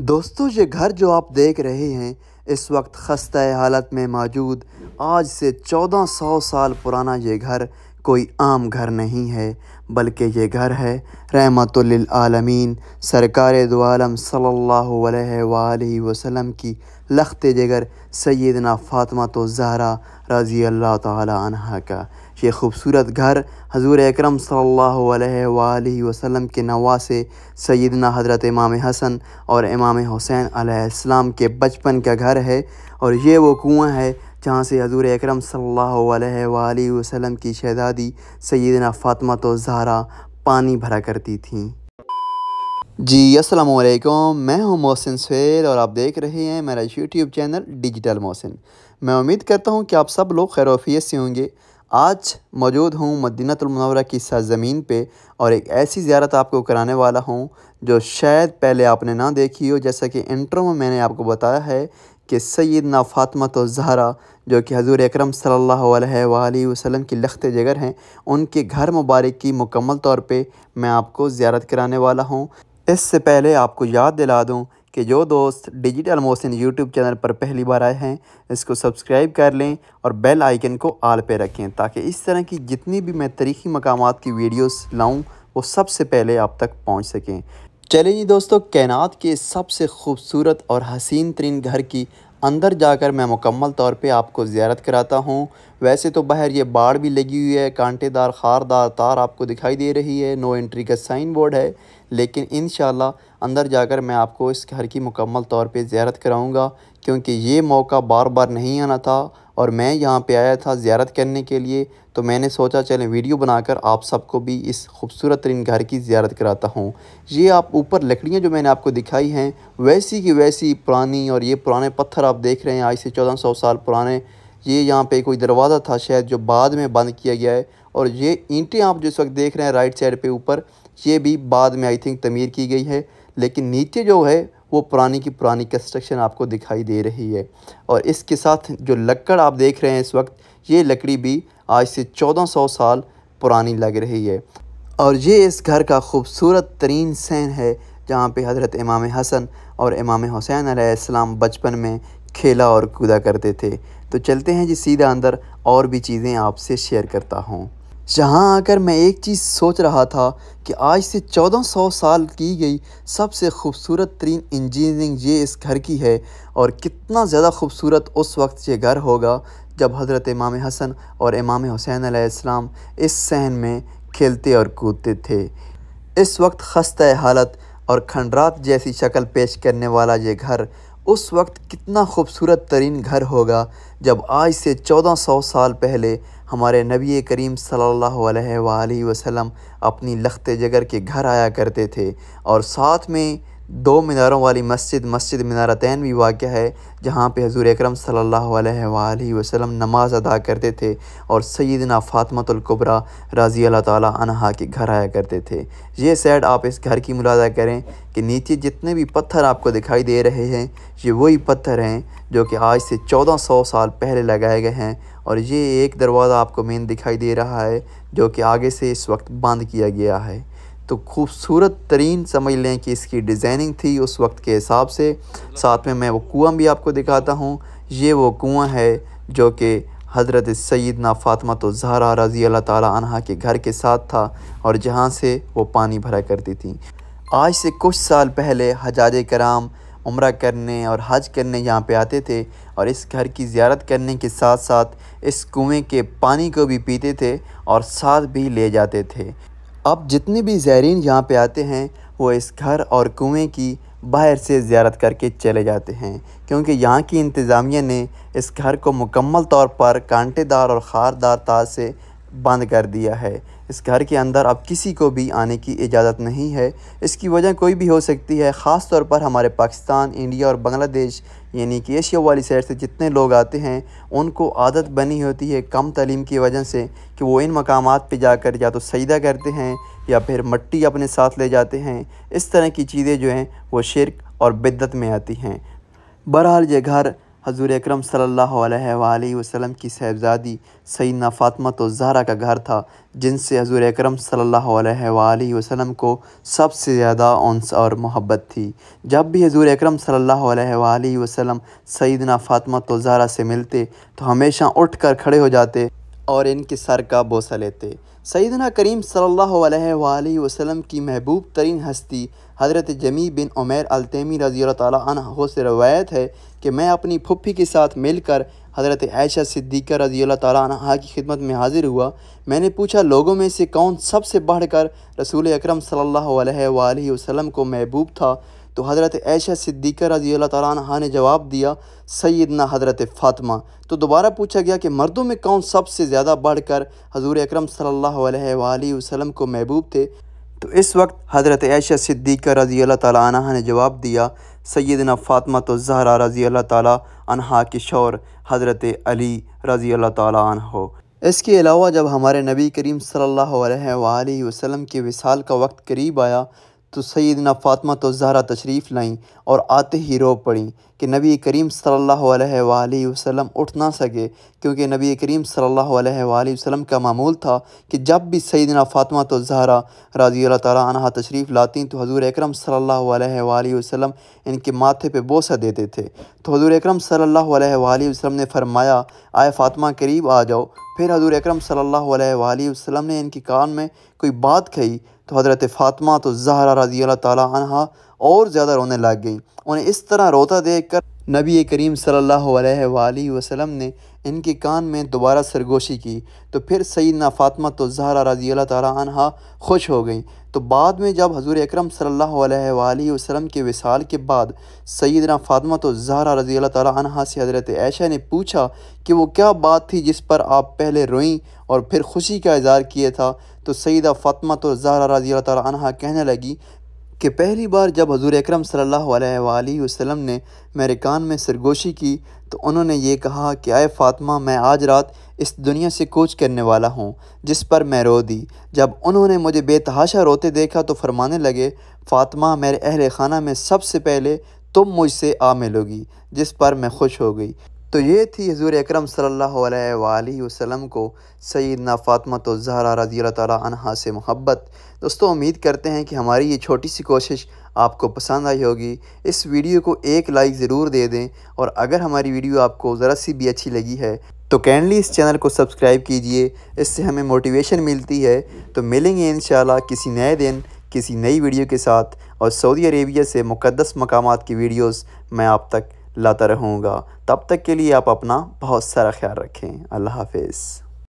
दोस्तों ये घर जो आप देख रहे हैं इस वक्त खस्ता हालत में मौजूद आज से 1400 साल पुराना ये घर कोई आम घर नहीं है बल्कि ये घर है रहमतुल्लमीन सरकार दो आलम वसलम की लखत जगर सैदना फ़ातमा तो जहरा रज़ी अल्लाह ताला का ये खूबसूरत घर हजूर अक्रम सम के नवासे सैदना हज़रत इमाम हसन और इमाम हुसैन आलाम के बचपन का घर है और ये वो कुआँ है जहाँ से हजूर अक्रम वसम की शहजादी सैदना फ़ातमत तो जहरा पानी भरा करती थी जी अस्सलाम वालेकुम मैं हूं मोहसिन सैर और आप देख रहे हैं मेरा यूट्यूब चैनल डिजिटल मोहसिन मैं उम्मीद करता हूं कि आप सब लोग खैरोफियत से होंगे आज मौजूद हूँ मदीनतमनवरा की सरज़मीन पे और एक ऐसी ज्यारत आपको कराने वाला हूँ जो शायद पहले आपने ना देखी हो जैसा कि इंटर में मैंने आपको बताया है कि सैद ना फ़ातमत तो जहरा जो कि हजूर अक्रम सल्लल्लाहु वसल्लम की लखत जगर हैं उनके घर मुबारक की मुकम्मल तौर पे मैं आपको ज़्यारत कराने वाला हूँ इससे पहले आपको याद दिला दूँ कि जो दोस्त डिजिटल मोशन यूट्यूब चैनल पर पहली बार आए हैं इसको सब्सक्राइब कर लें और बेल आइकन को आल पे रखें ताकि इस तरह की जितनी भी मैं तरीकी मकाम की वीडियोस लाऊं वो सबसे पहले आप तक पहुंच सकें चलें जी दोस्तों कैनात के सबसे खूबसूरत और हसीन तरीन घर की अंदर जाकर मैं मुकम्मल तौर पे आपको ज्यारत कराता हूँ वैसे तो बाहर ये बाड़ भी लगी हुई है कांटेदार खारदार तार आपको दिखाई दे रही है नो एंट्री का साइन बोर्ड है लेकिन इन अंदर जाकर मैं आपको इस घर की मुकम्मल तौर पे ज्यारत कराऊँगा क्योंकि ये मौका बार बार नहीं आना था और मैं यहाँ पे आया था ज़्यारत करने के लिए तो मैंने सोचा चलें वीडियो बनाकर आप सबको भी इस खूबसूरत तरीन घर की ज़्यारत कराता हूँ ये आप ऊपर लकड़ियाँ जो मैंने आपको दिखाई हैं वैसी की वैसी पुरानी और ये पुराने पत्थर आप देख रहे हैं आज से चौदह सौ साल पुराने ये यहाँ पे कोई दरवाज़ा था शायद जो बाद में बंद किया गया है और ये ईंटें आप जिस वक्त देख रहे हैं राइट साइड पे ऊपर ये भी बाद में आई थिंक तमीर की गई है लेकिन नीचे जो है वो पुरानी की पुरानी कंस्ट्रक्शन आपको दिखाई दे रही है और इसके साथ जो लकड़ आप देख रहे हैं इस वक्त ये लकड़ी भी आज से 1400 साल पुरानी लग रही है और ये इस घर का खूबसूरत तरीन सहन है जहाँ पे हज़रत इमाम हसन और इमाम हुसैन आसमाम बचपन में खेला और कूदा करते थे तो चलते हैं जी सीधा अंदर और भी चीज़ें आपसे शेयर करता हूँ जहाँ आकर मैं एक चीज़ सोच रहा था कि आज से 1400 साल की गई सबसे खूबसूरत तरीन इंजीनियरिंग ये इस घर की है और कितना ज़्यादा खूबसूरत उस वक्त ये घर होगा जब हज़रत इमाम हसन और इमाम हुसैन आसमाम इस सहन में खेलते और कूदते थे इस वक्त खस्ता हालत और खंडरात जैसी शक्ल पेश करने वाला ये घर उस वक्त कितना खूबसूरत तरीन घर होगा जब आज से 1400 साल पहले हमारे नबी करीम सल्लल्लाहु अलैहि वसल्लम अपनी लखते जगर के घर आया करते थे और साथ में दो मीनारों वाली मस्जिद मस्जिद मीनारतैन भी वाक़ है जहाँ पे हजूर अक्रम अलैहि वसल्लम नमाज अदा करते थे और सैदना फ़ातमतुल्कुबरा राज़ी अल्लाह ताली अनहा के घर आया करते थे ये सैड आप इस घर की मुलादा करें कि नीचे जितने भी पत्थर आपको दिखाई दे रहे हैं ये वही पत्थर हैं जो कि आज से चौदह सौ साल पहले लगाए गए हैं और ये एक दरवाज़ा आपको मेन दिखाई दे रहा है जो कि आगे से इस वक्त बंद किया गया है तो खूबसूरत तरीन समझ लें कि इसकी डिज़ाइनिंग थी उस वक्त के हिसाब से साथ में मैं वो कुआं भी आपको दिखाता हूँ ये वो कुआं है जो कि हज़रत सईद ना फ़ातमा तो जहरा रज़ी अल्लाह तह के घर के साथ था और जहाँ से वो पानी भरा करती थी आज से कुछ साल पहले हजाज कराम उम्र करने और हज करने यहाँ पे आते थे और इस घर की ज्यारत करने के साथ साथ इस कुएँ के पानी को भी पीते थे और साथ भी ले जाते थे अब जितने भी ज़ायरीन यहाँ पे आते हैं वो इस घर और कुएँ की बाहर से ज्यारत करके चले जाते हैं क्योंकि यहाँ की इंतज़ामिया ने इस घर को मुकम्मल तौर पर कांटेदार और खारदार तार से बंद कर दिया है इस घर के अंदर अब किसी को भी आने की इजाज़त नहीं है इसकी वजह कोई भी हो सकती है ख़ास तौर पर हमारे पाकिस्तान इंडिया और बांग्लादेश यानी कि एशिया वाली साइड से जितने लोग आते हैं उनको आदत बनी होती है कम तलीम की वजह से कि वो इन मकाम पर जाकर या तो सजदा करते हैं या फिर मट्टी अपने साथ ले जाते हैं इस तरह की चीज़ें जो हैं वो शिरक और बिद्दत में आती हैं बहरहाल ये घर हजूर अक्रम वसल्लम की साहबजादी सईद फ़ातमा तो जहरा का घर था जिनसे हजूर अक्रम वसल्लम को सबसे ज़्यादा उनस और मोहब्बत थी जब भी हजूर अक्रम वसल्लम सईदना फ़ातमा तो जहरा से मिलते तो हमेशा उठ कर खड़े हो जाते और इनके सर का बोसा लेते सईदना करीम सल्ला वसलम की महबूब तरीन हस्ती हज़रत जमी बिन उमेर अलतमी रज़ी तह से रवायत है कि मैं अपनी फुप्पी के साथ मिलकर हज़रत ऐशा सिद्दीक़ा रज़ी तह की खिदमत में हाज़िर हुआ मैंने पूछा लोगों में से कौन सबसे बढ़कर रसूल अक्रम सल्लल्लाहु वसलम को महबूब था तो हज़रत ऐशा सिद्दीक़ा रजी अल्लाह तह ने जवाब दिया सैदना हज़रत फातमा तो दोबारा पूछा गया कि मर्दों में कौन सबसे ज़्यादा बढ़ कर हजूर अक्रम सम को महबूब थे तो इस वक्त हज़रत ऐशा सिद्दीक़ा रजी अल्लाह तारा ने जवाब दिया सैदना फातमा तो जहरा रजी अल्लाह तह के शौर हज़रत अली रजी अल्लाह तह इसके अलावा जब हमारे नबी करीम सल्लल्लाहु अलैहि वसल्लम के विसाल का वक्त करीब आया तो सैदना फातमा तो जहरा तशरीफ़ लाईं और आते ही रो पड़ी कि नबी करीम सल्ला वसलम उठ ना सके क्योंकि नबी करीम सल्ला वसलम का मामूल था कि जब भी सैदना फ़ातिमा तो जहरा राजी अल्लाह तशरीफ़ लाती तो हज़ूर अकरम सम इनके माथे पर बोसा देते थे तो हज़ूर अकरम सल्लल्लाहु वसलम ने फरमाया आए फ़ातमा करीब आ जाओ फिर हजूर अक्रम सल्लल्लाहु अलैहि ने इनकी कान में कोई बात कही तो हज़रत फातमा तो जहरा रजी अल्लाह तहा और ज़्यादा रोने लग गई उन्हें इस तरह रोता देख कर नबी करीम सल्ला वसलम ने इनके कान में दोबारा सरगोशी की तो फिर ना फातमा तो जहरा रजी अल्लाह खुश हो गई तो बाद में जब हजूर अक्रम सल वसलम के विसाल के बाद सईदना फातमा तो जहरा रजी अल्लाह तहा से हज़रत ऐशा ने पूछा कि वो क्या बात थी जिस पर आप पहले रोईं और फिर खुशी का इजहार किया था तो सईद फातमा तो जहरा रजी अल्लाह कहने लगी कि पहली बार जब हजूर अक्रम सल्हसम ने मेरे कान में सरगोशी की तो उन्होंने ये कहा कि आए फातमा मैं आज रात इस दुनिया से कोच करने वाला हूँ जिस पर मैं रो दी जब उन्होंने मुझे बेतहाशा रोते देखा तो फरमाने लगे फ़ातिमा मेरे अहल खाना में सबसे पहले तुम मुझसे आ मिलोगी जिस पर मैं खुश हो गई तो ये थी हजूर अक्रम वसम को सैदना फ़ातमा तो जहरा रजी तहा से मोहब्बत दोस्तों उम्मीद करते हैं कि हमारी ये छोटी सी कोशिश आपको पसंद आई होगी इस वीडियो को एक लाइक ज़रूर दे दें और अगर हमारी वीडियो आपको ज़रा सी भी अच्छी लगी है तो कैंडली इस चैनल को सब्सक्राइब कीजिए इससे हमें मोटिवेशन मिलती है तो मिलेंगे इन किसी नए दिन किसी नई वीडियो के साथ और सऊदी अरेबिया से मुकदस मकाम की वीडियोज़ मैं आप तक लाता रहूँगा तब तक के लिए आप अपना बहुत सारा ख्याल रखें अल्लाह हाफिज़